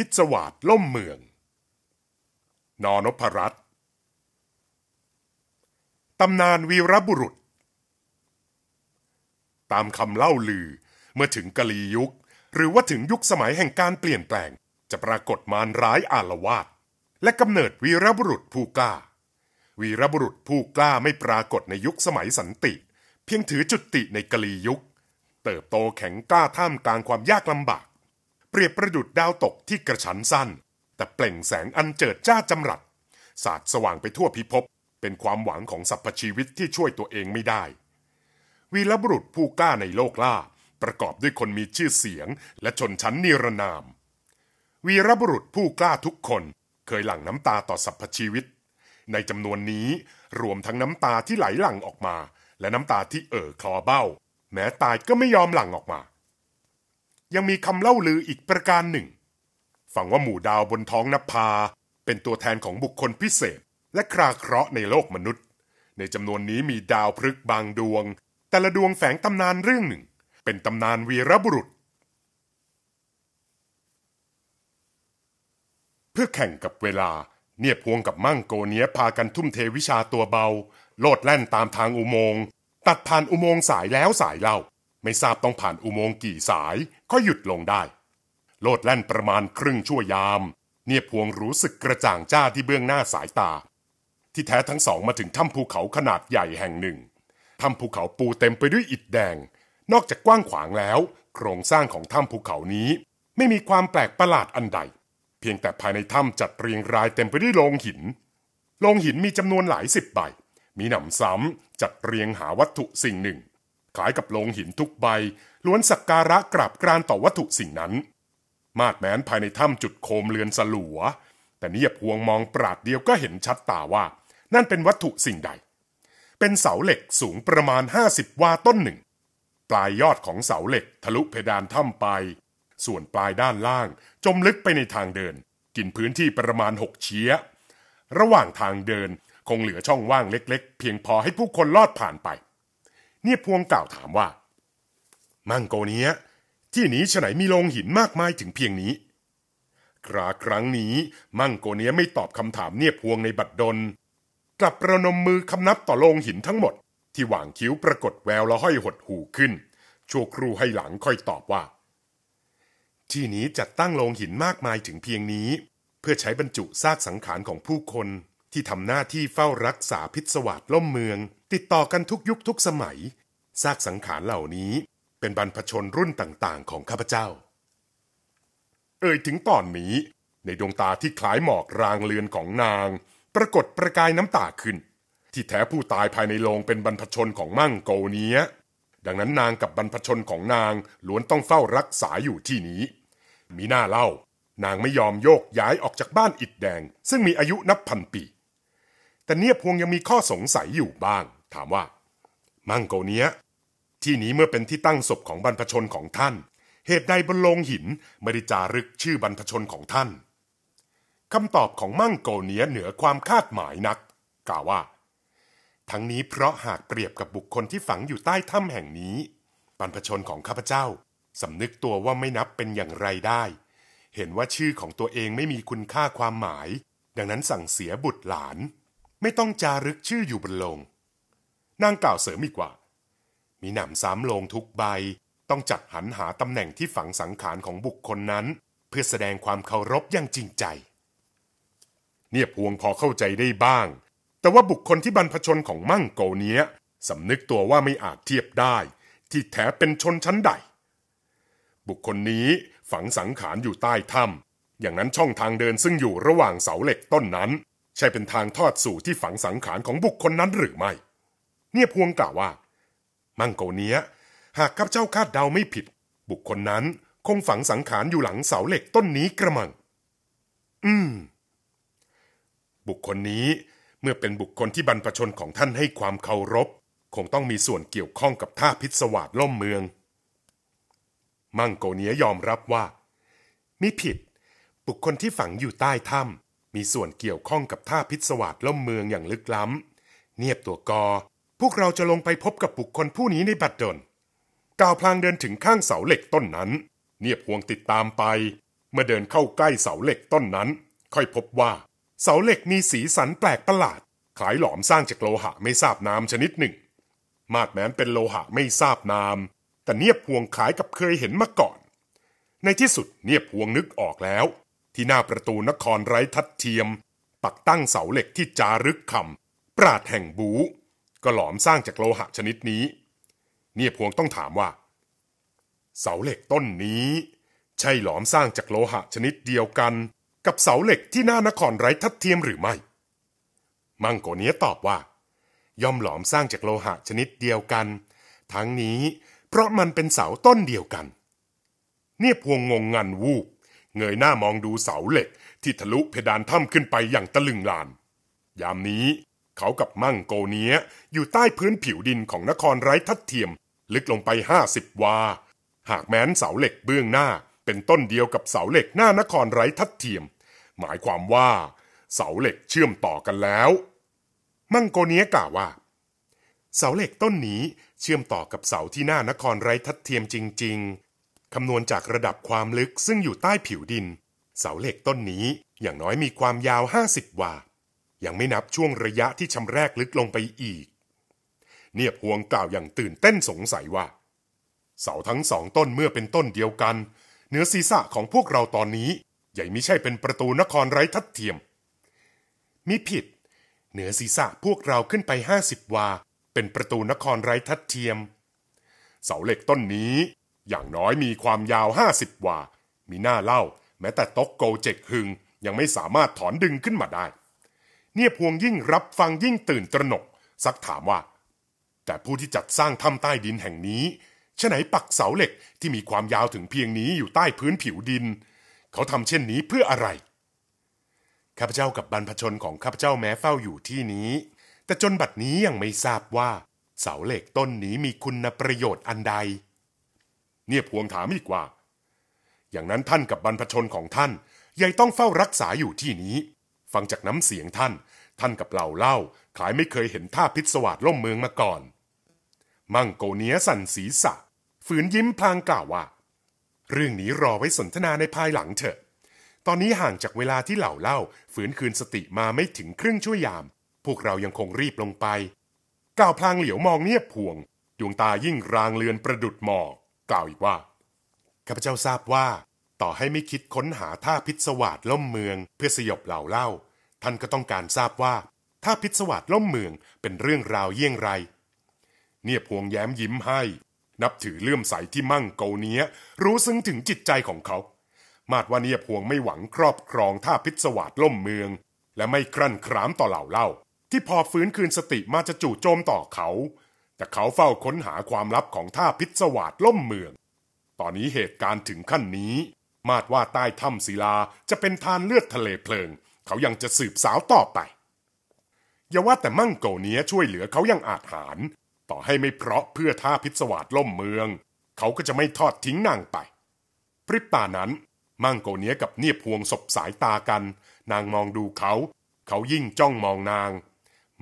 พิศวาสล่มเมือง นอนพรัตตำนานวีรบุรุษ ตามคำเล่าลือเมื่อถึงกะลียุค หรือว่าถึงยุคสมัยแห่งการเปลี่ยนแปลงจะปรากฏมารร้ายอาละวาด และกำเนิดวีรบุรุษผู้กล้า วีรบุรุษผู้กล้าไม่ปรากฏในยุคสมัยสันติ เพียงถือจุติในกะลียุค เติบโตแข็งกล้าท่ามกลางความยากลำบากเปรียบประดุดดาวตกที่กระชั้นสั้นแต่เปล่งแสงอันเจิดจ้าจำรัดสาดสว่างไปทั่วพิภพเป็นความหวังของสรรพชีวิตที่ช่วยตัวเองไม่ได้ วีรบุรุษผู้กล้าในโลกล่า ประกอบด้วยคนมีชื่อเสียงและชนชั้นนิรนาม วีรบุรุษผู้กล้าทุกคน เคยหลั่งน้ำตาต่อสรรพชีวิต ในจำนวนนี้รวมทั้งน้ำตาที่ไหลหลั่งออกมา และน้ำตาที่เอ่อคลอเบ้าแม้ตายก็ไม่ยอมหลั่งออกมายังมีคำเล่าลืออีกประการหนึ่ง ฝังว่าหมู่ดาวบนท้องนภาเป็นตัวแทนของบุคคลพิเศษ และคราเคราะห์ในโลกมนุษย์ ในจำนวนนี้มีดาวพฤกษ์บางดวง แต่ละดวงแฝงตำนานเรื่องหนึ่ง เป็นตำนานวีรบุรุษ เพื่อแข่งกับเวลา เนี่ยพวงกับมั่งโกเนียพากันทุ่มเทวิชาตัวเบา โลดแล่นตามทางอุโมงค์ ตัดผ่านอุโมงค์สายแล้วสายเล่าไม่ทราบต้องผ่านอุโมงค์กี่สายก็หยุดลงได้ โลดแล่นประมาณครึ่งชั่วยาม เนี่ยพวงรู้สึกกระจ่างจ้าที่เบื้องหน้าสายตา ที่แท้ทั้งสองมาถึงถ้ำภูเขาขนาดใหญ่แห่งหนึ่งถ้ำภูเขาปูเต็มไปด้วยอิฐแดง นอกจากกว้างขวางแล้ว โครงสร้างของถ้ำภูเขานี้ ไม่มีความแปลกประหลาดอันใด เพียงแต่ภายในถ้ำจัดเรียงรายเต็มไปด้วยโลงหินโลงหินมีจำนวนหลายสิบใบมีหนำซ้ำจัดเรียงหาวัตถุสิ่งหนึ่งคล้ายกับโลงหินทุกใบ ล้วนสักการะกราบกรานต่อวัตถุสิ่งนั้น มาดแม้นภายในถ้ำจุดโคมเรือนสลัว แต่เนียบพวงมองปราดเดียวก็เห็นชัดตาว่า นั่นเป็นวัตถุสิ่งใด เป็นเสาเหล็กสูงประมาณห้าสิบวาต้นหนึ่ง ปลายยอดของเสาเหล็กทะลุเพดานถ้ำไป ส่วนปลายด้านล่าง จมลึกไปในทางเดิน กินพื้นที่ประมาณหกเชียระหว่างทางเดินคงเหลือช่องว่างเล็กๆ เพียงพอให้ผู้คนลอดผ่านไปเนี่ยพวงกล่าวถามว่า มังโกเนียที่นี้ฉไหนมีโลงหินมากมายถึงเพียงนี้คราครั้งนี้ มั่งโกเนียไม่ตอบคำถามเนี่ยพวงในบัดดลกลับประนมมือคำนับต่อโลงหินทั้งหมด ที่หว่างคิ้วปรากฏแววละห้อยหดหูขึ้น ชั่วครูให้หลังค่อยตอบว่า ที่นี้จัดตั้งโลงหินมากมายถึงเพียงนี้ เพื่อใช้บรรจุซากสังขารของผู้คนที่ทำหน้าที่เฝ้ารักษาพิศวาสล่มเมือง ติดต่อกันทุกยุคทุกสมัยซากสังขารเหล่านี้ เป็นบรรพชนรุ่นต่าง ๆ ของข้าพเจ้า เอ่ยถึงตอนนี้ ในดวงตาที่คล้ายหมอกรางเลือนของนาง ปรากฏประกายน้ำตาขึ้น ที่แท้ผู้ตายภายในโรงเป็นบรรพชนของมั่งโกเนี้ยดังนั้นนางกับบรรพชนของนางล้วนต้องเฝ้ารักษาอยู่ที่นี้ มีหน้าเล่า นางไม่ยอมโยกย้ายออกจากบ้านอิดแดง ซึ่งมีอายุนับพันปีแต่เนียพวงยังมีข้อสงสัยอยู่บ้าง ถามว่า มังโกเนียที่นี้เมื่อเป็นที่ตั้งศพของบรรพชนของท่านเหตุใดบนโลงหินไม่ได้จารึกชื่อบรรพชนของท่านคำตอบของมั่งโกเนียเหนือความคาดหมายนัก กล่าวว่า ทั้งนี้เพราะหากเปรียบกับบุคคลที่ฝังอยู่ใต้ถ้ำแห่งนี้ บรรพชนของข้าพเจ้าสำนึกตัวว่าไม่นับเป็นอย่างไรได้ เห็นว่าชื่อของตัวเองไม่มีคุณค่าความหมาย ดังนั้นสั่งเสียบุตรหลานไม่ต้องจารึกชื่ออยู่บนลงนางกล่าวเสริมอีกว่า มีหนำสามลงทุกใบ ต้องจัดหันหาตำแหน่งที่ฝังสังขารของบุคคลนั้น เพื่อแสดงความเคารพอย่างจริงใจ เนี่ยพวงพอเข้าใจได้บ้าง แต่ว่าบุคคลที่บรรพชนของมั่งโกเนี้ยสำนึกตัวว่าไม่อาจเทียบได้ ที่แท้เป็นชนชั้นใด บุคคลนี้ฝังสังขารอยู่ใต้ถ้ำอย่างนั้นช่องทางเดินซึ่งอยู่ระหว่างเสาเหล็กต้นนั้นใช่เป็นทางทอดสู่ที่ฝังสังขารของบุคคลนั้นหรือไม่ เนี่ยพวงกล่าวว่า มังโกเนีย หากข้าพเจ้าคาดเดาไม่ผิด บุคคลนั้นคงฝังสังขารอยู่หลังเสาเหล็กต้นนี้กระมัง อืม บุคคลนี้เมื่อเป็นบุคคลที่บรรพชนของท่านให้ความเคารพ คงต้องมีส่วนเกี่ยวข้องกับท่าพิศวาสล่มเมือง มังโกเนียยอมรับว่ามิผิด บุคคลที่ฝังอยู่ใต้ถ้ำมีส่วนเกี่ยวข้องกับท่าพิศวาสล่มเมืองอย่างลึกล้ำเนียบตัวกอ พวกเราจะลงไปพบกับบุคคลผู้นี้ในบัดดลก้าวพลางเดินถึงข้างเสาเหล็กต้นนั้น เนียบห่วงติดตามไป เมื่อเดินเข้าใกล้เสาเหล็กต้นนั้น ค่อยพบว่า เสาเหล็กมีสีสันแปลกประหลาด คล้ายหลอมสร้างจากโลหะไม่ทราบนามชนิดหนึ่ง มาดแม้นเป็นโลหะไม่ทราบนามแต่เนียบห่วงขายกับเคยเห็นมาก่อน ในที่สุดเนียบห่วงนึกออกแล้วที่หน้าประตูนครไร้ทัดเทียม ปักตั้งเสาเหล็กที่จารึกคำปราดแห่งบู ก็หลอมสร้างจากโลหะชนิดนี้ เนี่ยพวงต้องถามว่า เสาเหล็กต้นนี้ ใช่หลอมสร้างจากโลหะชนิดเดียวกัน กับเสาเหล็กที่หน้านครไร้ทัดเทียมหรือไม่ มังโกเนียตอบว่า ย่อมหลอมสร้างจากโลหะชนิดเดียวกัน ทั้งนี้ เพราะมันเป็นเสาต้นเดียวกัน เนี่ยพวงงงงันวูบเงยหน้ามองดูเสาเหล็กที่ทะลุเพดานถ้ำขึ้นไปอย่างตะลึงลาน ยามนี้ เขากับมั่งโกเนียอยู่ใต้พื้นผิวดินของนครไร้ทัดเทียมลึกลงไปห้าสิบวา หากแม้นเสาเหล็กเบื้องหน้า เป็นต้นเดียวกับเสาเหล็กหน้านครไร้ทัดเทียม หมายความว่า เสาเหล็กเชื่อมต่อกันแล้ว มั่งโกเนียกล่าวว่า เสาเหล็กต้นนี้เชื่อมต่อกับเสาที่หน้านครไร้ทัดเทียมจริง ๆคำนวณจากระดับความลึกซึ่งอยู่ใต้ผิวดิน เสาเหล็กต้นนี้อย่างน้อยมีความยาว 50วา ยังไม่นับช่วงระยะที่ชำแรกลึกลงไปอีก เนียบหวงกล่าวอย่างตื่นเต้นสงสัยว่า เสาทั้งสองต้นเมื่อเป็นต้นเดียวกัน เนื้อศีรษะของพวกเราตอนนี้ ใหญ่ไม่ใช่เป็นประตูนครไร้ทัดเทียม มิผิด เหนือศีรษะพวกเราขึ้นไป50วา เป็นประตูนครไร้ทัดเทียม เสาเหล็กต้นนี้อย่างน้อยมีความยาว 50วา มีหน้าเล่า แม้แต่ต๊กโกเจกหึง ยังไม่สามารถถอนดึงขึ้นมาได้ เนี่ยพวงยิ่งรับฟังยิ่งตื่นตระหนก ซักถามว่า แต่ผู้ที่จัดสร้างถ้ำใต้ดินแห่งนี้ชไหนปักเสาเหล็กที่มีความยาวถึงเพียงนี้อยู่ใต้พื้นผิวดิน เขาทำเช่นนี้เพื่ออะไร ข้าพเจ้ากับบรรพชนของข้าพเจ้าแม้เฝ้าอยู่ที่นี้ แต่จนบัดนี้ยังไม่ทราบว่า เสาเหล็กต้นนี้มีคุณประโยชน์อันใดเนียบวงถามอีกว่า อย่างนั้นท่านกับบรรพชนของท่านยายต้องเฝ้ารักษาอยู่ที่นี้ ฟังจากน้ำเสียงท่าน ท่านกับเหล่าเล่าคล้ายไม่เคยเห็นท่าพิศวาสล่มเมืองมาก่อน มั่งโกเนียสันศีสษะ ฝืนยิ้มพลางกล่าวว่า เรื่องนี้รอไว้สนทนาในภายหลังเถอะ ตอนนี้ห่างจากเวลาที่เหล่าเล่าฝืนคืนสติมาไม่ถึงครึ่งชั่วยาม พวกเรายังคงรีบลงไป กล่าวพลางเหลียวมองเนียบพวง ดวงตายิ่งรางเลือนประดุดหมอกกล่าวอีกว่าข้าพเจ้าทราบว่า ต่อให้ไม่คิดค้นหาท่าพิศวาสล่มเมือง เพื่อสยบเหล่าเล่าท่านก็ต้องการทราบว่าท่าพิศวาสล่มเมืองเป็นเรื่องราวเยี่ยงไร เนียบพวงแย้มยิ้มให้ นับถือเลื่อมใสที่มั่งเกาเนี้ยรู้ซึ้งถึงจิตใจของเขา มาดว่าเนียบพวงไม่หวังครอบครองท่าพิศวาสล่มเมือง และไม่ครั่นครามต่อเหล่าเล่า ที่พอฟื้นคืนสติมาจะจู่โจมต่อเขาแต่เขาเฝ้าค้นหาความลับของท่าพิศวาสล่มเมือง ตอนนี้เหตุการณ์ถึงขั้นนี้ มาดว่าใต้ถ้ำศิลาจะเป็นทานเลือดทะเลเพลิง เขายังจะสืบสาวต่อไป อย่าว่าแต่มั่งโกเนี้ยช่วยเหลือเขายังอาจหารต่อให้ไม่เพราะเพื่อท่าพิศวาสล่มเมือง เขาก็จะไม่ทอดทิ้งนางไป พริบตานั้น มั่งโกเนียกับเนียบพวงศบสายตากัน นางมองดูเขา เขายิ่งจ้องมองนาง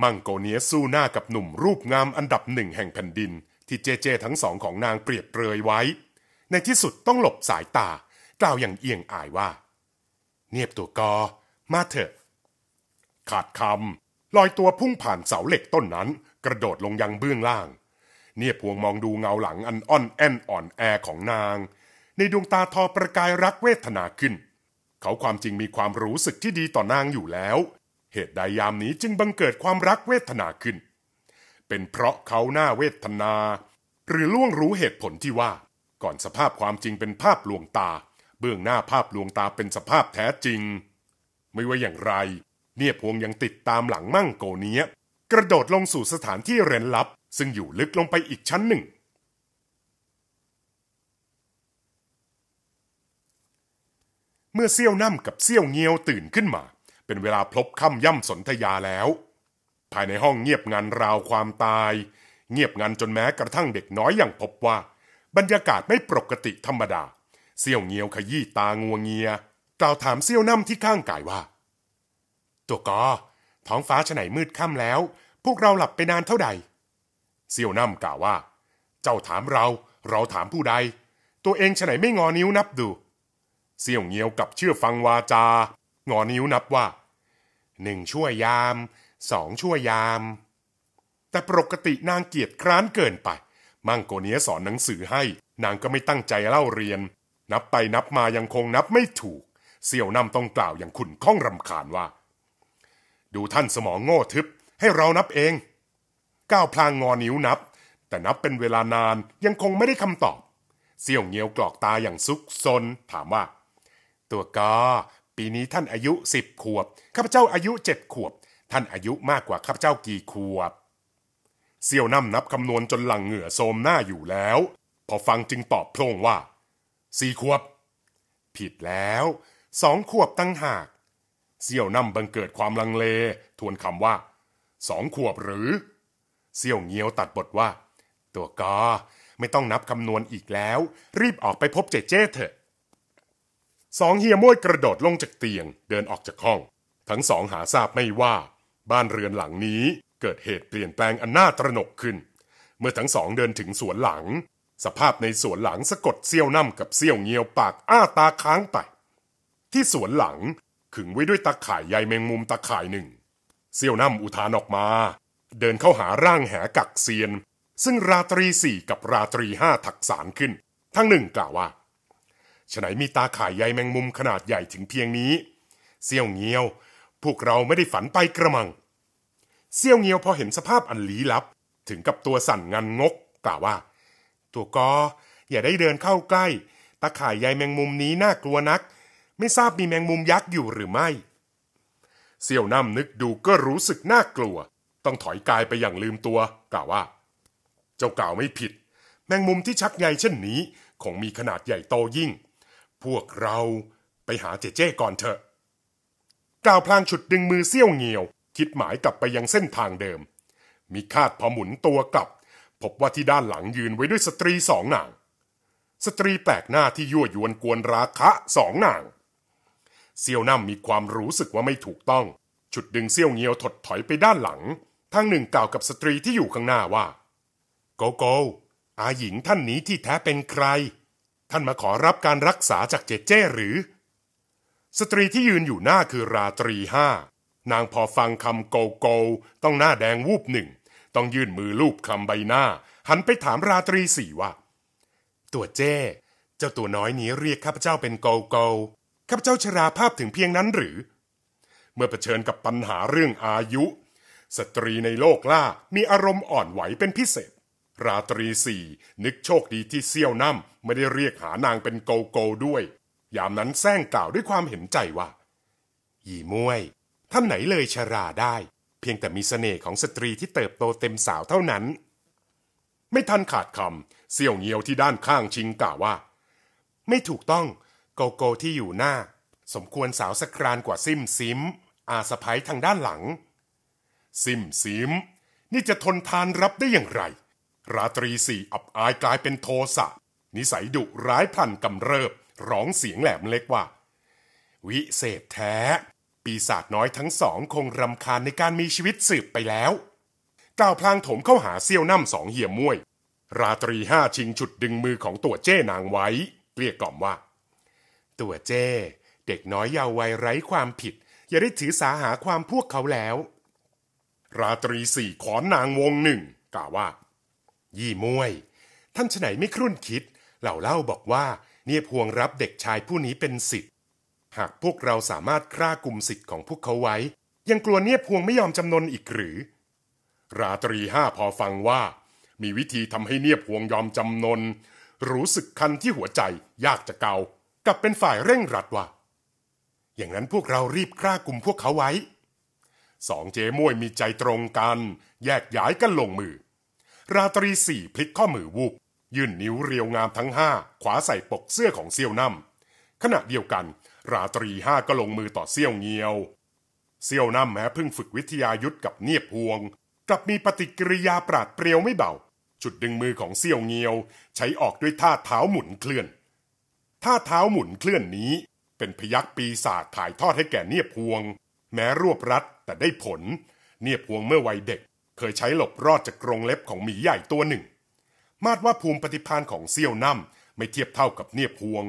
มังโกเนียสู้หน้ากับหนุ่มรูปงามอันดับหนึ่งแห่งแผ่นดิน ที่เจเจทั้งสองของนางเปรียบเปรยไว้ ในที่สุดต้องหลบสายตากล่าวอย่างเอียงอายว่า เนียบตัวกอ มาเถอะขาดคำลอยตัวพุ่งผ่านเสาเหล็กต้นนั้น กระโดดลงยังเบื้องล่าง เนียบพวงมองดูเงาหลังอันอ่อนแอนอ่อนแอของนาง ในดวงตาทอประกายรักเวทนาขึ้น เขาความจริงมีความรู้สึกที่ดีต่อนางอยู่แล้วเหตุใดยามนี้จึงบังเกิดความรักเวทนาขึ้น เป็นเพราะเขาหน้าเวทนา หรือล่วงรู้เหตุผลที่ว่าก่อนสภาพความจริงเป็นภาพลวงตา เบื้องหน้าภาพลวงตาเป็นสภาพแท้จริง ไม่ว่าอย่างไร เนี่ยพวงยังติดตามหลังมั่งโกเนี้ย กระโดดลงสู่สถานที่เร้นลับซึ่งอยู่ลึกลงไปอีกชั้นหนึ่ง เมื่อเซี่ยวน้ำกับเซี่ยวเงียวตื่นขึ้นมาเป็นเวลาพลบค่ำย่ำสนธยาแล้ว ภายในห้องเงียบงัน ราวความตาย เงียบงันจนแม้กระทั่งเด็กน้อยอย่างพบว่า บรรยากาศไม่ปกติธรรมดาเซี่ยวเงียวขยี้ตางวงเงียกล่าวถามเซี่ยวน้ำที่ข้างกายว่า ตัวกอท้องฟ้าฉไหนมืดค่ำแล้ว พวกเราหลับไปนานเท่าใดเซี่ยวน้ำกล่าวว่า เจ้าถามเราเราถามผู้ใด ตัวเองฉไหนไม่งอนิ้วนับดูเซี่ยวเงียวกับเชื่อฟังวาจางอนิ้วนับว่าหนึ่งชั่วยามสองชั่วยาม แต่ปกตินางเกียดคร้านเกินไปมั่งโกเนียสอนหนังสือให้นางก็ไม่ตั้งใจเล่าเรียน นับไปนับมายังคงนับไม่ถูก เสี่ยวนำต้องกล่าวอย่างขุนข้องรำคาญว่า ดูท่านสมองโง่ทึบ ให้เรานับเองก้าวพลางงอนิ้วนับ แต่นับเป็นเวลานานยังคงไม่ได้คำตอบ เสี่ยวเงียวกรอกตาอย่างซุกซนถามว่า ตัวกอปีนี้ ท่านอายุสิบขวบข้าพเจ้าอายุเจ็ดขวบ ท่านอายุมากกว่าข้าพเจ้ากี่ขวบเซี่ยวน่ำนับคำนวณจนหลังเหงื่อโทมหน้าอยู่แล้ว พอฟังจึงตอบโพ่งว่า สี่ขวบ ผิดแล้ว สองขวบตั้งหากเซี่ยวน่ำบังเกิดความลังเลทวนคำว่าสองขวบหรือเซี่ยวเงียวตัดบทว่า ตัวกอไม่ต้องนับคำนวณอีกแล้ว รีบออกไปพบเจเจ้เถอะสองเฮียม้วยกระโดดลงจากเตียงเดินออกจากห้อง ทั้งสองหาทราบไม่ว่า บ้านเรือนหลังนี้เกิดเหตุเปลี่ยนแปลงอันน่าตระหนกขึ้น เมื่อทั้งสองเดินถึงสวนหลัง สภาพในสวนหลังสะกดเซี่ยวน่ำกับเซี่ยวเงียวปากอ้าตาค้างไปที่สวนหลังขึงไว้ด้วยตาข่ายใยแมงมุมตาข่ายหนึ่งเซี่ยวน่ำอุทานออกมา เดินเข้าหาร่างแหกักเซียน ซึ่งราตรีสี่กับราตรีห้าถักสารขึ้น ทั้งหนึ่งกล่าวว่าฉไหนมีตาข่ายใยแมงมุมขนาดใหญ่ถึงเพียงนี้ เซี่ยวเงียว พวกเราไม่ได้ฝันไปกระมังเซี่ยวเงียวพอเห็นสภาพอันลี้ลับ ถึงกับตัวสั่นงันงกกล่าวว่า ตัวกออย่าได้เดินเข้าใกล้ ตาข่ายใยแมงมุมนี้น่ากลัวนัก ไม่ทราบมีแมงมุมยักษ์อยู่หรือไม่เซี่ยวน้ำนึกดูก็รู้สึกน่ากลัว ต้องถอยกายไปอย่างลืมตัว กล่าวว่า เจ้ากล่าวไม่ผิด แมงมุมที่ชักใยเช่นนี้ คงมีขนาดใหญ่โตยิ่งพวกเราไปหาเจเจ้ก่อนเถอะ กล่าวพลางฉุดดึงมือเซี่ยวเงียว คิดหมายกลับไปยังเส้นทางเดิม มีคาดพอหมุนตัวกลับ พบว่าที่ด้านหลังยืนไว้ด้วยสตรีสองนาง สตรีแปลกหน้าที่ยั่วยวนกวนราคะสองนางเซี่ยวน้ำมีความรู้สึกว่าไม่ถูกต้องฉุดดึงเซี่ยวเงียวถดถอยไปด้านหลัง ทางหนึ่งกล่าวกับสตรีที่อยู่ข้างหน้าว่าโกโกอาหญิงท่านนี้ที่แท้เป็นใครท่านมาขอรับการรักษาจากเจเจ้หรือ สตรีที่ยืนอยู่หน้าคือราตรีห้า นางพอฟังคำโกโก ต้องหน้าแดงวูบหนึ่ง ต้องยื่นมือลูบคำใบหน้า หันไปถามราตรีสี่ว่าตัวเจ้เจ้าตัวน้อยนี้เรียกข้าพเจ้าเป็นโกโกข้าพเจ้าชราภาพถึงเพียงนั้นหรือ เมื่อเผชิญกับปัญหาเรื่องอายุ สตรีในโลกล่ามีอารมณ์อ่อนไหวเป็นพิเศษราตรีสี่ นึกโชคดีที่เซี่ยวน้ำไม่ได้เรียกหานางเป็นโกโก้ด้วย ยามนั้นแซงกล่าวด้วยความเห็นใจว่า หยี่ม่วยท่านไหนเลยชราได้ เพียงแต่มีสเสน่ห์ของสตรีที่เติบโตเต็มสาวเท่านั้น ไม่ทันขาดคำเซี่ยวเงียวที่ด้านข้างชิงกล่าวว่า ไม่ถูกต้อง โกโก้ที่อยู่หน้า สมควรสาวสกรานกว่าซิมซิมอาสะพ้ยทางด้านหลังซิมซิมนี่จะทนทานรับได้อย่างไรราตรีสี่อับอายกลายเป็นโทสะนิสัยดุร้ายพันกำเริบ ร้องเสียงแหลมเล็กว่า วิเศษแท้ ปีศาจน้อยทั้งสองคงรำคาญในการมีชีวิตสืบไปแล้วกล่าวพลางถมเข้าหาเซี่ยวน้ำสองเหี่ยมวย ราตรีห้าชิงฉุดดึงมือของตัวเจ้นางไว้เกลี้ยกล่อมว่า ตัวเจ้ เด็กน้อยเยาว์วัยไร้ความผิดอย่าได้ถือสาหาความพวกเขาแล้ว ราตรีสี่ขอนนางวงหนึ่งกล่าวว่ายี่มวย ท่านฉไหนไม่ครุ่นคิด เหล่าเล่าบอกว่าเนี่ยพวงรับเด็กชายผู้นี้เป็นสิทธิ์หากพวกเราสามารถ คร่ากลุ่มสิทธิ์ของพวกเขาไว้ ยังกลัวเนี่ยพวงไม่ยอมจำนนอีกหรือ ราตรีห้าพอฟังว่า มีวิธีทำให้เนี่ยพวงยอมจำนนรู้สึกคันที่หัวใจยากจะเกากลับเป็นฝ่ายเร่งรัดว่า อย่างนั้นพวกเรารีบคร่ากลุ่มพวกเขาไว้สองเจ้มวยมีใจตรงกัน แยกย้ายกันลงมือราตรีสี่พลิกข้อมือวูบยื่นนิ้วเรียวงามทั้งห้าขวาใส่ปกเสื้อของเซี่ยวน่ำขณะเดียวกัน ราตรีห้าก็ลงมือต่อเซี่ยวเงียวเซี่ยวน่ำแม้เพิ่งฝึกวิทยายุทธกับเนียบพวงกลับมีปฏิกิริยาปราดเปรียวไม่เบาจุดดึงมือของเซี่ยวเงียว ใช้ออกด้วยท่าเท้าหมุนเคลื่อน ท่าเท้าหมุนเคลื่อนนี้ เป็นพยักปีศาจถ่ายทอดให้แก่เนียบพวง แม้รวบรัดแต่ได้ผลเนียบพวงเมื่อวัยเด็กเคยใช้หลบรอดจากกรงเล็บของหมีใหญ่ตัวหนึ่ง มาดว่าภูมิปฏิพานของเซี่ยวน่ำไม่เทียบเท่ากับเนียบพวง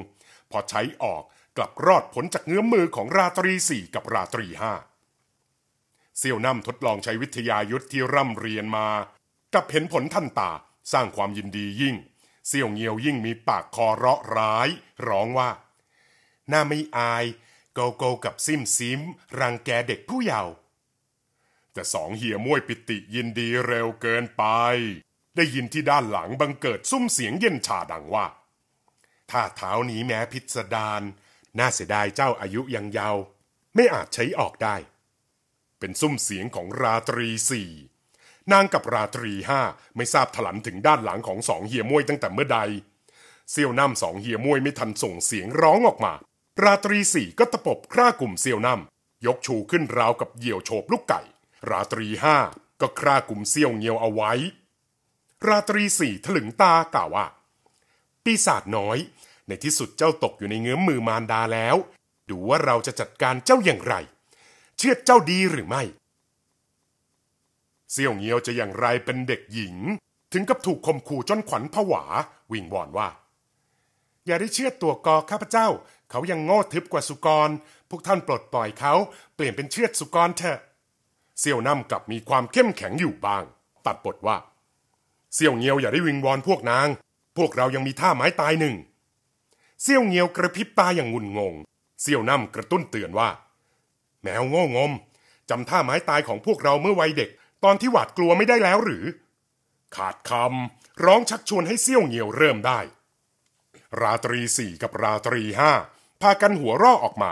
พอใช้ออกกลับรอดผลจากเงื้อมือของราตรีสี่กับราตรีห้าเซี่ยวน่ำทดลองใช้วิทยายุทธที่ร่ำเรียนมา กับเห็นผลทันตาสร้างความยินดียิ่ง เซี่ยวเงียวยิ่งมีปากคอเราะร้าย ร้องว่า หน้าไม่อาย โกโกกับซิมซิมรังแกเด็กผู้เยาว์แต่สองเฮียม้วยปิติยินดีเร็วเกินไป ได้ยินที่ด้านหลังบังเกิดซุ้มเสียงเย็นชาดังว่า ถ้าเท้านี้แม้พิสดารน่าเสียดายเจ้าอายุยังเยาว ไม่อาจใช้ออกได้ เป็นซุ้มเสียงของราตรีสี่นางกับราตรีห้าไม่ทราบถลันถึงด้านหลังของสองเฮียมวยตั้งแต่เมื่อใดเซียวน้ำสองเฮียมวยไม่ทันส่งเสียงร้องออกมา ราตรีสี่ก็ตะปบคร่ากลุ่มเซียวน้ำยกชูขึ้นราวกับเหยี่ยวโฉบลูกไก่ราตรีห้าก็คร่ากลุ่มเซี่ยวเงียวเอาไว้ ราตรีสี่ถลึงตากล่าวว่า ปีศาจน้อย ในที่สุดเจ้าตกอยู่ในเงื้อมมือมารดาแล้ว ดูว่าเราจะจัดการเจ้าอย่างไร เชื่อเจ้าดีหรือไม่เซี่ยวเงียวจะอย่างไรเป็นเด็กหญิงถึงกับถูกคมขู่จนขวัญผวา วิงวอนว่า อย่าได้เชื่อตัวกอข้าพเจ้า เขายังโง่ทึบกว่าสุกร พวกท่านปลดปล่อยเขาเปลี่ยนเป็นเชื่อสุกรเถอะเซี่ยวน่ำกลับมีความเข้มแข็งอยู่บ้าง ตัดบทว่าเซี่ยวเงียวอย่าได้วิงวอนพวกนางพวกเรายังมีท่าไม้ตายหนึ่งเซี่ยวเงียวกระพริบตาอย่างงุนงง เซี่ยวน่ำกระตุ้นเตือนว่า แมวโง่งมจำท่าไม้ตายของพวกเราเมื่อวัยเด็ก ตอนที่หวาดกลัวไม่ได้แล้วหรือ ขาดคำร้องชักชวนให้เซี่ยวเงียวเริ่มได้ ราตรีสี่กับราตรีห้าพากันหัวร่อออกมา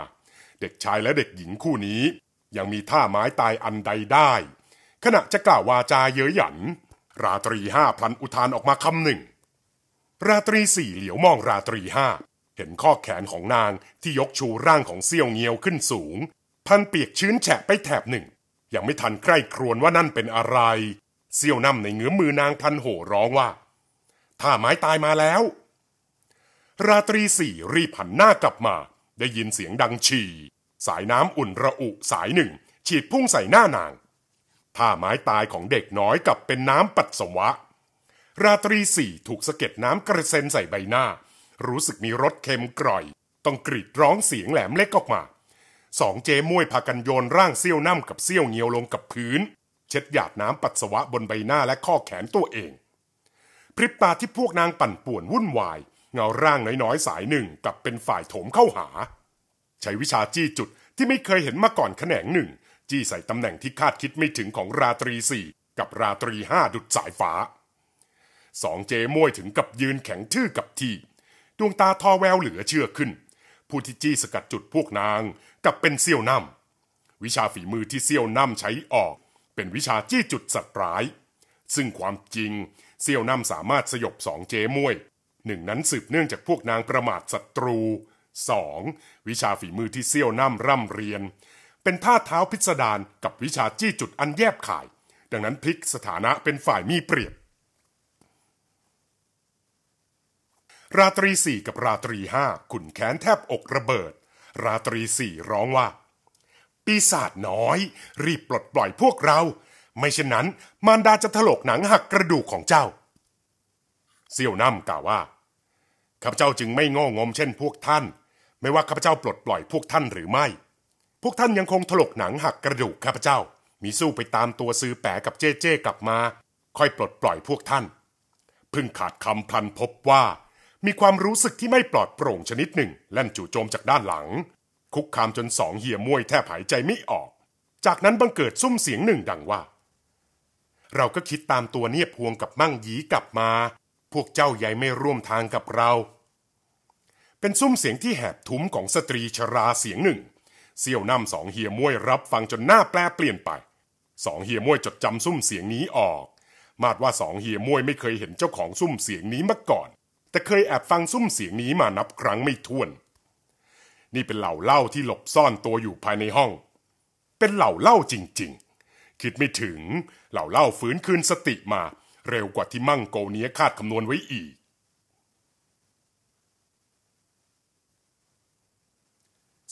เด็กชายและเด็กหญิงคู่นี้ยังมีท่าไม้ตายอันใดได้ ขณะจะกล่าววาจาเย้ยหยันราตรีห้าพลัน อุทานออกมาคำหนึ่ง ราตรีสี่เหลียวมองราตรีห้าเห็นข้อแขนของนางที่ยกชูร่างของเซี่ยวเงียวขึ้นสูงพันเปียกชื้นแฉะไปแถบหนึ่ง ยังไม่ทันใกล้ครวนว่านั่นเป็นอะไรเซี่ยวน่าในเงื้อมือนางพันโห่ร้องว่า ถ้าไม้ตายมาแล้ว ราตรีสี่รีบหันหน้ากลับมา ได้ยินเสียงดังฉี่สายน้ำอุ่นระอุสายหนึ่ง ฉีดพุ่งใส่หน้านางท่าไม้ตายของเด็กน้อยกับเป็นน้ำปัสสาวะ ราตรีสี่ถูกสะเก็ดน้ำกระเซ็นใส่ใบหน้า รู้สึกมีรสเค็มกร่อย ต้องกรีดร้องเสียงแหลมเล็กออกมาสองเจมวยพากันโยนร่างเซี่ยวน้ำกับเซี่ยวเงียวลงกับพื้น เช็ดหยาดน้ำปัสสาวะบนใบหน้าและข้อแขนตัวเอง พริบตาที่พวกนางปั่นป่วนวุ่นวาย เงาร่างน้อยๆสายหนึ่งกลับเป็นฝ่ายโถมเข้าหาใช้วิชาจี้จุดที่ไม่เคยเห็นมาก่อนแขนงหนึ่ง จี้ใส่ตำแหน่งที่คาดคิดไม่ถึงของราตรีสี่กับราตรีห้าดุดสายฟ้า สองเจมวยถึงกับยืนแข็งทื่อกับที่ ดวงตาทอแววเหลือเชื่อขึ้น ผู้ที่จี้สกัดจุดพวกนางกับเป็นเซี่ยวน้ำวิชาฝีมือที่เซี่ยวน้ำใช้ออกเป็นวิชาจี้จุดสัตว์ร้าย ซึ่งความจริงเซี่ยวน้ำสามารถสยบสองเจมวย หนึ่งนั้นสืบเนื่องจากพวกนางประมาทศัตรู 2. วิชาฝีมือที่เซี่ยวน้ำร่ำเรียน เป็นท่าเท้าพิสดารกับวิชาจี้จุดอันแยบขาย ดังนั้นพลิกสถานะเป็นฝ่ายมีเปรียบ ราตรีสี่กับราตรีห้าขุนแขนแทบอกระเบิด ราตรีสี่ร้องว่า ปีศาจน้อย รีบปลดปล่อยพวกเรา ไม่เช่นนั้น มารดาจะถลกหนังหักกระดูกของเจ้าเซี่ยวน้ำกล่าวว่าข้าพเจ้าจึงไม่ง่งมเช่นพวกท่านไม่ว่าข้าพเจ้าปลดปล่อยพวกท่านหรือไม่ พวกท่านยังคงถลกหนังหักกระดูกข้าพเจ้า มีสู้ไปตามตัวซื้อแปะกับเจ้เจ้กลับมา ค่อยปลดปล่อยพวกท่าน พึ่งขาดคำพันพบว่า มีความรู้สึกที่ไม่ปลอดโปร่งชนิดหนึ่ง แล่นจู่โจมจากด้านหลัง คุกคามจนสองเหี่ยมวยแทบหายใจไม่ออก จากนั้นบังเกิดซุ้มเสียงหนึ่งดังว่า เราก็คิดตามตัวเนียบพวงกับมั่งยีกลับมา พวกเจ้าใหญ่ไม่ร่วมทางกับเราเป็นซุ้มเสียงที่แหบทุ้มของสตรีชราเสียงหนึ่งเซี่ยวน้ำสองเฮียมวยรับฟังจนหน้าแปลเปลี่ยนไป สองเฮียมวยจดจำซุ้มเสียงนี้ออก มาดว่าสองเฮียมวยไม่เคยเห็นเจ้าของซุ้มเสียงนี้มาก่อน แต่เคยแอบฟังซุ้มเสียงนี้มานับครั้งไม่ถ้วน นี่เป็นเหล่าเล่าที่หลบซ่อนตัวอยู่ภายในห้อง เป็นเหล่าเล่าจริงๆ คิดไม่ถึงเหล่าเล่าฟื้นคืนสติมา เร็วกว่าที่มั่งโกเนียคาดคำนวณไว้อีก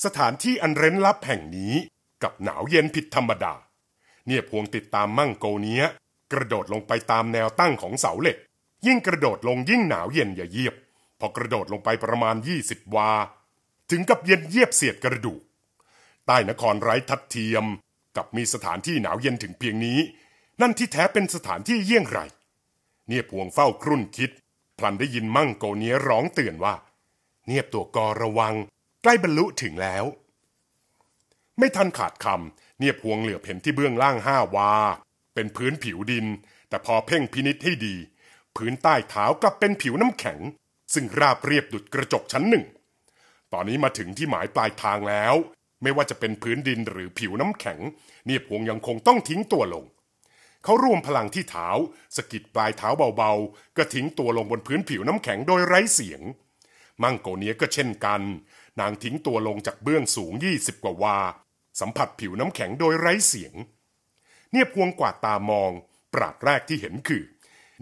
สถานที่อันเร้นลับแห่งนี้กับหนาวเย็นผิดธรรมดา เนี่ยพวงติดตามมั่งโกเนี้ยกระโดดลงไปตามแนวตั้งของเสาเหล็ก ยิ่งกระโดดลงยิ่งหนาวเย็นอย่าเยียบพอกระโดดลงไปประมาณ20วา ถึงกับเย็นเยียบเสียดกระดูกใต้นครไร้ทัดเทียม กับมีสถานที่หนาวเย็นถึงเพียงนี้ นั่นที่แท้เป็นสถานที่เยี่ยงไรเนี่ยพวงเฝ้าครุ่นคิดพลันได้ยินมั่งโกเนี้ยร้องเตือนว่า เนียบตัวกอระวังใกล้บรรลุถึงแล้ว ไม่ทันขาดคำเนี่ยพวงเหลือเห็นที่เบื้องล่างห้าวา เป็นพื้นผิวดิน แต่พอเพ่งพินิษให้ดีพื้นใต้เท้ากลับเป็นผิวน้ำแข็ง ซึ่งราบเรียบดุดกระจกชั้นหนึ่ง ตอนนี้มาถึงที่หมายปลายทางแล้ว ไม่ว่าจะเป็นพื้นดินหรือผิวน้ำแข็ง เนี่ยพวงยังคงต้องทิ้งตัวลง เขารวมพลังที่เท้าสกิดปลายเท้าเบาๆ ก็ทิ้งตัวลงบนพื้นผิวน้ำแข็งโดยไร้เสียงมังโกเนียก็เช่นกันนางทิ้งตัวลงจากเบื้องสูงยี่สิบกว่าวาสัมผัสผิวน้ำแข็งโดยไร้เสียง เนียบพวงกว่าตามอง ปราดแรกที่เห็นคือ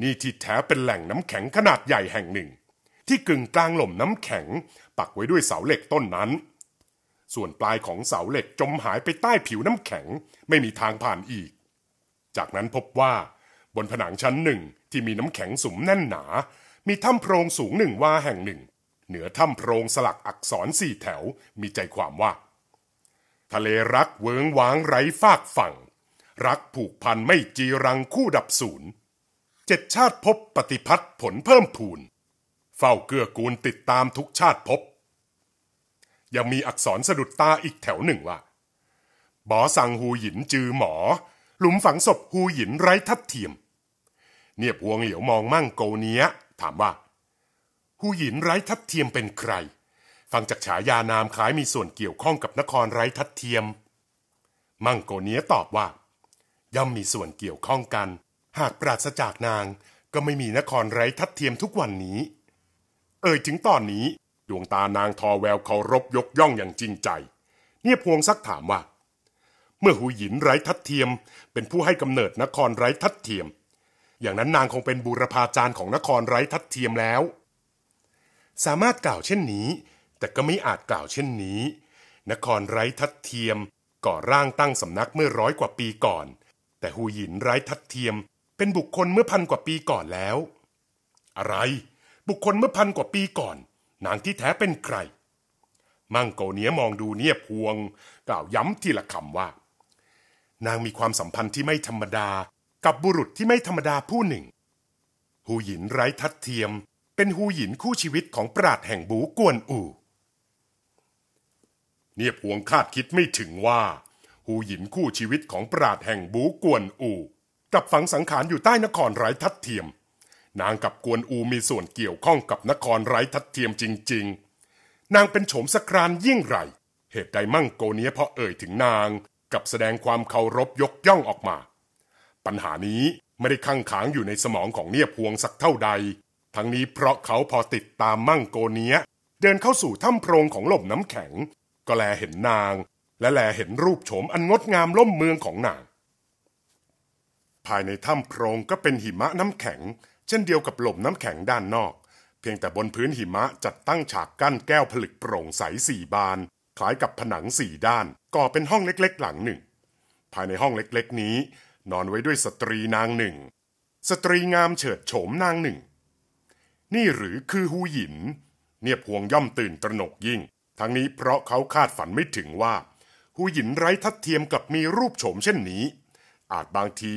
นี่ที่แท้เป็นแหล่งน้ำแข็งขนาดใหญ่แห่งหนึ่ง ที่กึ่งกลางหล่มน้ำแข็งปักไว้ด้วยเสาเหล็กต้นนั้น ส่วนปลายของเสาเหล็กจมหายไปใต้ผิวน้ำแข็งไม่มีทางผ่านอีก จากนั้นพบว่าบนผนังชั้นหนึ่งที่มีน้ำแข็งสุมแน่นหนา มีถ้ำโพรงสูงหนึ่งวาแห่งหนึ่งเหนือถ้ำโพรงสลักอักษรสี่แถวมีใจความว่า ทะเลรักเวิงวางไร้ฟากฝั่ง รักผูกพันไม่จีรังคู่ดับศูนย์เจ็ดชาติพบปฏิพัฒผลเพิ่มพูนเฝ้าเกื้อกูลติดตามทุกชาติพบ ยังมีอักษรสะดุดตาอีกแถวหนึ่งว่า บอสั่งหูหยินจือหมอ หลุมฝังศพหูหยินไร้ทัดเทียม เนียบวงเหลียวมองมั่งโกเนี้ยถามว่าผู้หญิงไร้ทัดเทียมเป็นใคร ฟังจากฉายานามคล้ายมีส่วนเกี่ยวข้องกับนครไร้ทัดเทียม มั่งโกเนียตอบว่า ย่อมมีส่วนเกี่ยวข้องกัน หากปราศจากนางก็ไม่มีนครไร้ทัดเทียมทุกวันนี้ เอ่ยถึงตอนนี้ดวงตานางทอแววเคารพยกย่องอย่างจริงใจ เนี่ยพวงซักถามว่า เมื่อหูหยินไร้ทัดเทียม เป็นผู้ให้กำเนิดนครไร้ทัดเทียม อย่างนั้นนางคงเป็นบูรพาจารย์ของนครไร้ทัดเทียมแล้วสามารถกล่าวเช่นนี้ แต่ก็ไม่อาจกล่าวเช่นนี้นครไร้ทัดเทียมก่อร่างตั้งสำนักเมื่อร้อยกว่าปีก่อน แต่หูหยินไร้ทัดเทียม เป็นบุคคลเมื่อพันกว่าปีก่อนแล้ว อะไร บุคคลเมื่อพันกว่าปีก่อน นางที่แท้เป็นใครมั่งโกเนียมองดูเนียพวง กล่าวย้ำทีละคำว่า นางมีความสัมพันธ์ที่ไม่ธรรมดากับบุรุษที่ไม่ธรรมดาผู้หนึ่งหูหยินไร้ทัดเทียมเป็นฮูหยินคู่ชีวิตของปราดแห่งบูกวนอู่เนียบหวงคาดคิดไม่ถึงว่าฮูหยินคู่ชีวิตของปราดแห่งบูกวนอู่กลับฝังสังขารอยู่ใต้นครไร้ทัดเทียม นางกับกวนอูมีส่วนเกี่ยวข้องกับนครไร้ทัดเทียมจริง ๆ นางเป็นโฉมสกรานยิ่งไรเหตุใดมั่งโกเนี้ยพอเอ่ยถึงนางกับแสดงความเคารพยกย่องออกมา ปัญหานี้ไม่ได้ค้างค้างอยู่ในสมองของเนียบพวงสักเท่าใดทั้งนี้เพราะเขาพอติดตามมั่งโกเนียเดินเข้าสู่ถ้ำโพรงของหล่มน้ำแข็ง ก็แลเห็นนาง และแลเห็นรูปโฉมอันงดงามล่มเมืองของนางภายในถ้ำโพรงก็เป็นหิมะน้ำแข็ง เช่นเดียวกับหล่มน้ำแข็งด้านนอก เพียงแต่บนพื้นหิมะจัดตั้งฉากกั้นแก้วผลึกโปร่งใสสี่บานคล้ายกับผนังสี่ด้านก่อเป็นห้องเล็กๆหลังหนึ่ง ภายในห้องเล็กๆนี้ นอนไว้ด้วยสตรีนางหนึ่ง สตรีงามเฉิดโฉมนางหนึ่งนี่หรือคือหูหยิน เนี่ยพวงย่อมตื่นตระหนกยิ่ง ทั้งนี้เพราะเขาคาดฝันไม่ถึงว่า หูหยินไร้ทัดเทียมกับมีรูปโฉมเช่นนี้ อาจบางที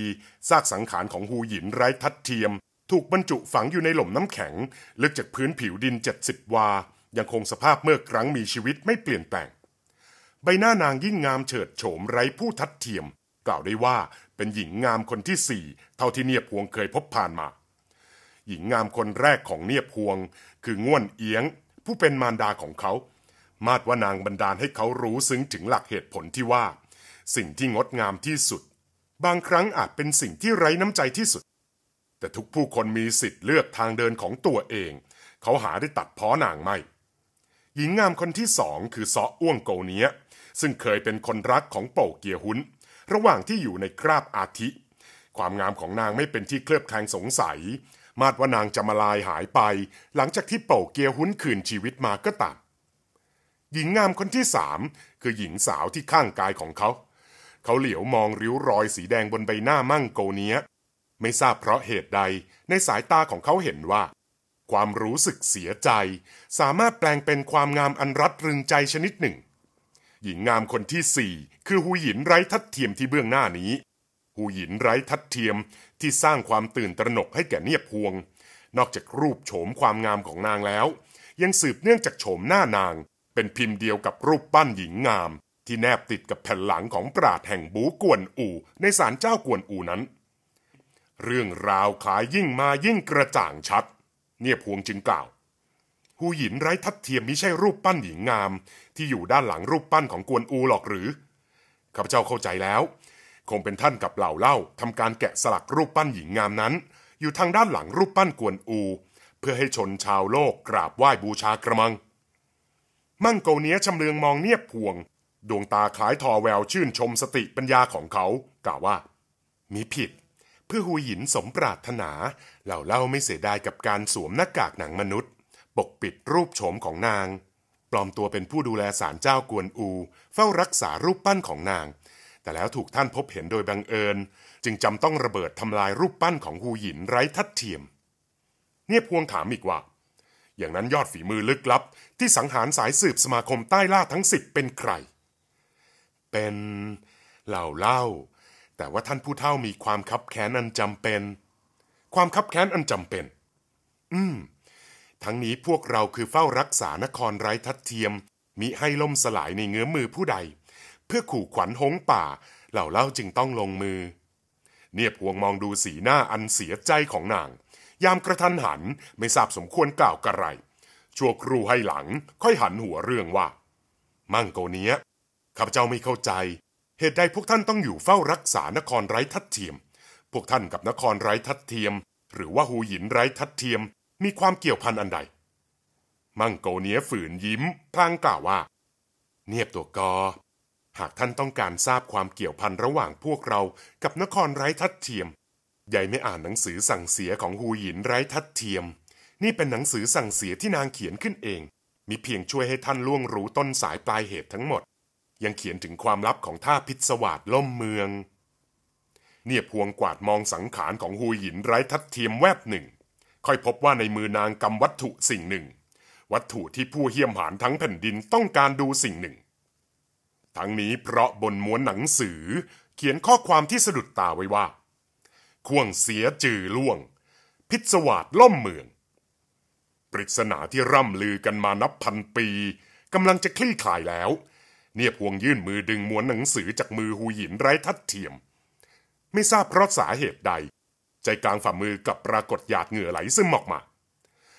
ซากสังขารของหูหยินไร้ทัดเทียม ถูกบรรจุฝังอยู่ในหล่มน้ำแข็ง ลึกจากพื้นผิวดินเจ็ดสิบวา ยังคงสภาพเมื่อครั้งมีชีวิตไม่เปลี่ยนแปลง ใบหน้านางยิ่งงามเฉิดโฉมไร้ผู้ทัดเทียม กล่าวได้ว่าเป็นหญิงงามคนที่สี่เท่าที่เนียบพวงเคยพบผ่านมาหญิงงามคนแรกของเนียบพวง คือง่วนเอียง ผู้เป็นมารดาของเขา มาดว่านางบันดาลให้เขารู้ซึ้งถึงหลักเหตุผลที่ว่า สิ่งที่งดงามที่สุด บางครั้งอาจเป็นสิ่งที่ไร้น้ำใจที่สุด แต่ทุกผู้คนมีสิทธิ์เลือกทางเดินของตัวเอง เขาหาได้ตัดพ้อนางไม่ หญิงงามคนที่สองคือซออ้วงโกเนียซึ่งเคยเป็นคนรักของโป่เกียหุนระหว่างที่อยู่ในคราบอาทิ ความงามของนางไม่เป็นที่เคลือบแคลงสงสัยมาดว่านางจะมาลายหายไป หลังจากที่เป่าเกียวหุ้นคืนชีวิตมาก็ตามหญิงงามคนที่สามคือหญิงสาวที่ข้างกายของเขา เขาเหลียวมองริ้วรอยสีแดงบนใบหน้ามั่งโกเนียไม่ทราบเพราะเหตุใดในสายตาของเขาเห็นว่า ความรู้สึกเสียใจสามารถแปลงเป็นความงามอันรัดรึงใจชนิดหนึ่ง หญิงงามคนที่สี่คือหูหยินไร้ทัดเทียมที่เบื้องหน้านี้หูหยินไร้ทัดเทียมที่สร้างความตื่นตระหนกให้แก่เนียบพวง นอกจากรูปโฉมความงามของนางแล้ว ยังสืบเนื่องจากโฉมหน้านาง เป็นพิมพ์เดียวกับรูปปั้นหญิงงาม ที่แนบติดกับแผ่นหลังของปราดแห่งบูกวนอู่ในศาลเจ้ากวนอู่นั้น เรื่องราวขายยิ่งมายิ่งกระจ่างชัด เนียบพวงจึงกล่าวหูหยินไร้ทัดเทียมมิใช่รูปปั้นหญิงงามที่อยู่ด้านหลังรูปปั้นของกวนอูหรอกหรือข้าพเจ้าเข้าใจแล้วคงเป็นท่านกับเหล่าเล่าทำการแกะสลักรูปปั้นหญิงงามนั้น อยู่ทางด้านหลังรูปปั้นกวนอู เพื่อให้ชนชาวโลกกราบไหว้บูชากระมัง มั่งโกเนียชำเลืองมองเนียบพวง ดวงตาคล้ายทอแววชื่นชมสติปัญญาของเขา กล่าวว่ามีผิด เพื่อหูหยินสมปรารถนา เหล่าเล่าไม่เสียดายกับการสวมหน้ากากหนังมนุษย์ ปกปิดรูปโฉมของนาง ปลอมตัวเป็นผู้ดูแลสารเจ้ากวนอู เฝ้ารักษารูปปั้นของนางแต่แล้วถูกท่านพบเห็นโดยบังเอิญ จึงจำต้องระเบิดทำลายรูปปั้นของหูหยินไร้ทัดเทียม เนี่ยพวงถามอีกว่า อย่างนั้นยอดฝีมือลึกลับ ที่สังหารสายสืบสมาคมใต้ล่าทั้งสิบเป็นใคร เป็น เหล่าเล่า แต่ว่าท่านผู้เฒ่ามีความคับแค้นอันจำเป็น ความคับแค้นอันจำเป็น อืม ทั้งนี้พวกเราคือเฝ้ารักษานครไร้ทัดเทียมมิให้ล่มสลายในเงื้อมือผู้ใดเพื่อขู่ขวัญหงป่าเหล่าเล่าจึงต้องลงมือ เนียบหวงมองดูสีหน้าอันเสียใจของนาง ยามกระทันหันไม่ทราบสมควรกล่าวกระไรชั่วครู่ให้หลังค่อยหันหัวเรื่องว่า มั่งโกเนี้ยข้าพเจ้าไม่เข้าใจ เหตุใดพวกท่านต้องอยู่เฝ้ารักษานครไร้ทัดเทียม พวกท่านกับนครไร้ทัดเทียม หรือว่าหูหินไร้ทัดเทียมมีความเกี่ยวพันอันใด มั่งโกเนี้ยฝืนยิ้มพลางกล่าวว่า เนียบตัวกอหากท่านต้องการทราบความเกี่ยวพันระหว่างพวกเรากับนครไร้ทัดเทียมยายไม่อ่านหนังสือสั่งเสียของฮูหยินไร้ทัดเทียม นี่เป็นหนังสือสั่งเสียที่นางเขียนขึ้นเอง มีเพียงช่วยให้ท่านล่วงรู้ต้นสายปลายเหตุทั้งหมด ยังเขียนถึงความลับของท่าพิศวาสล่มเมือง เนี่ยพวงกวาดมองสังขารของฮูหยินไร้ทัดเทียมแวบหนึ่ง ค่อยพบว่าในมือนางกำวัตถุสิ่งหนึ่ง วัตถุที่ผู้เฮี้ยมหานทั้งแผ่นดินต้องการดูสิ่งหนึ่งทั้งนี้เพราะบนม้วนหนังสือ เขียนข้อความที่สะดุดตาไว้ว่าข่วงเสียจือล่วง พิศวาสล่มเมือง ปริศนาที่ร่ำลือกันมานับพันปีกำลังจะคลี่คลายแล้ว เนียบพวงยื่นมือดึงม้วนหนังสือจากมือหูหินไร้ทัดเทียม ไม่ทราบเพราะสาเหตุใด ใจกลางฝ่ามือกับปรากฏหยาดเหงื่อไหลซึมออกมา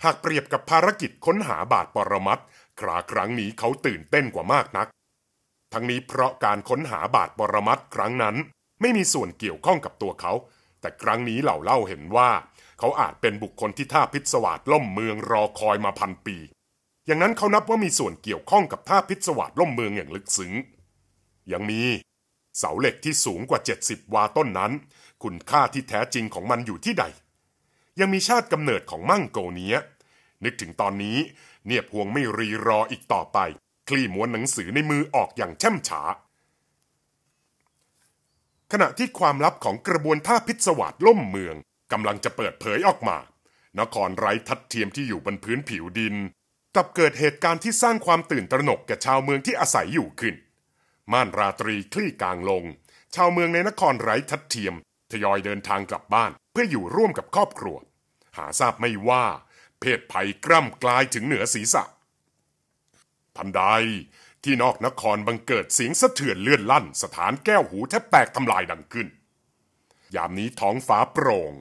หากเปรียบกับภารกิจค้นหาบาทปรมัตคราครั้งนี้เขาตื่นเต้นกว่ามากนักทั้งนี้เพราะการค้นหาบาทปรมัตครั้งนั้น ไม่มีส่วนเกี่ยวข้องกับตัวเขา แต่ครั้งนี้เหล่าเล่าเห็นว่า เขาอาจเป็นบุคคลที่ท่าพิศวาสล่มเมืองรอคอยมาพันปี อย่างนั้นเขานับว่ามีส่วนเกี่ยวข้องกับท่าพิศวาสล่มเมืองอย่างลึกซึ้งยังมีเสาเหล็กที่สูงกว่า70วาต้นนั้น คุณค่าที่แท้จริงของมันอยู่ที่ใด ยังมีชาติกำเนิดของมั่งโกเนียนึกถึงตอนนี้เนียบหวงไม่รีรออีกต่อไปคลี่ม้วนหนังสือในมือออกอย่างเช่มฉา ขณะที่ความลับของกระบวนท่าพิศวาสล่มเมืองกำลังจะเปิดเผยออกมา นครไร้ทัดเทียมที่อยู่บนพื้นผิวดินกลับเกิดเหตุการณ์ที่สร้างความตื่นตระหนกแก่ชาวเมืองที่อาศัยอยู่ขึ้น ม่านราตรีคลี่กลางลง ชาวเมืองในนครไร้ทัดเทียม ทยอยเดินทางกลับบ้านเพื่ออยู่ร่วมกับครอบครัวหาทราบไม่ว่า เพศภัยกล้ำกลายถึงเหนือศีรษะทันใดที่นอกนครบังเกิดเสียงสะเทือนเลื่อนลั่น สถานแก้วหูแทบแตกทำลายดังขึ้น ยามนี้ท้องฟ้าโปร่ง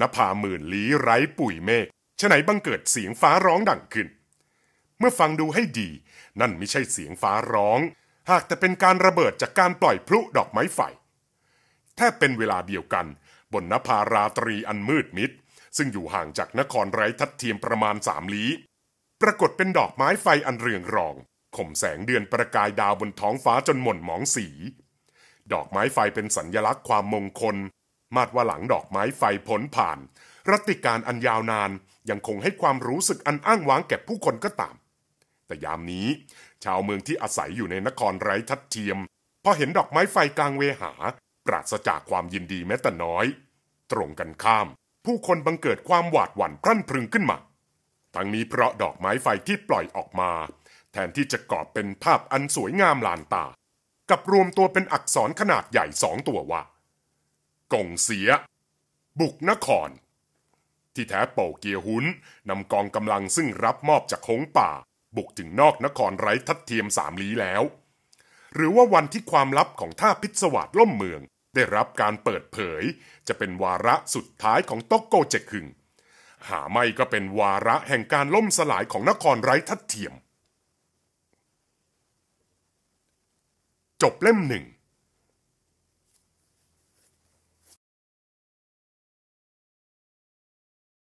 นภาหมื่นลี้ไร้ปุ๋ยเมฆฉะไหนบังเกิดเสียงฟ้าร้องดังขึ้น เมื่อฟังดูให้ดี นั่นไม่ใช่เสียงฟ้าร้อง หากแต่เป็นการระเบิดจากการปล่อยพลุดอกไม้ไฟแทบเป็นเวลาเดียวกัน บนนภาราตรีอันมืดมิดซึ่งอยู่ห่างจากนครไร้ทัดเทียมประมาณสามลี้ปรากฏเป็นดอกไม้ไฟอันเรืองรอง ข่มแสงเดือนประกายดาวบนท้องฟ้าจนหม่นหมองสี ดอกไม้ไฟเป็นสัญญลักษณ์ความมงคล มาดว่าหลังดอกไม้ไฟผลผ่าน รัติการอันยาวนานยังคงให้ความรู้สึกอันอ้างว้างแก่ผู้คนก็ตาม แต่ยามนี้ ชาวเมืองที่อาศัยอยู่ในนครไร้ทัดเทียม พอเห็นดอกไม้ไฟกลางเวหาปราศจากความยินดีแม้แต่น้อย ตรงกันข้าม ผู้คนบังเกิดความหวาดหวั่นพรั่นพรึงขึ้นมาทั้งนี้เพราะดอกไม้ไฟที่ปล่อยออกมา แทนที่จะก่อเป็นภาพอันสวยงามลานตากับรวมตัวเป็นอักษรขนาดใหญ่สองตัวว่ากงเสีย บุกนคร ที่แท้เป่าเกียหุนนำกองกำลังซึ่งรับมอบจากคงป่า บุกถึงนอกนครไร้ทัดเทียมสามลี้แล้ว หรือว่าวันที่ความลับของท่าพิศวาสล่มเมือง ได้รับการเปิดเผย จะเป็นวาระสุดท้ายของต๊กโกเจคึงหาไม่ก็เป็นวาระแห่งการล่มสลายของนครไร้ทัดเทียม จบเล่มหนึ่ง